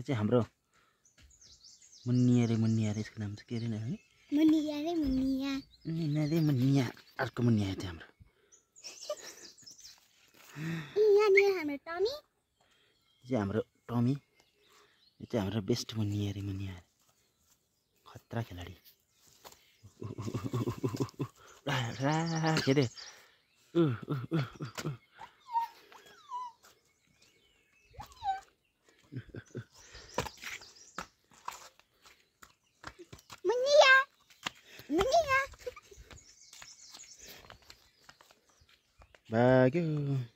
यो चाहिँ हाम्रो मुनिया रे मुनिया रे यसको नाम चाहिँ के अरे है मुनिया रे मुनिया मुनिया रे मुनिया अर्को मुनिया थियो हाम्रो यहाँनिर हाम्रो टमी चाहिँ हाम्रो टमी यो चाहिँ हाम्रो बेस्ट मुनिया रे मुनिया खतरा खेलाडी के अरे Lah. Bagus.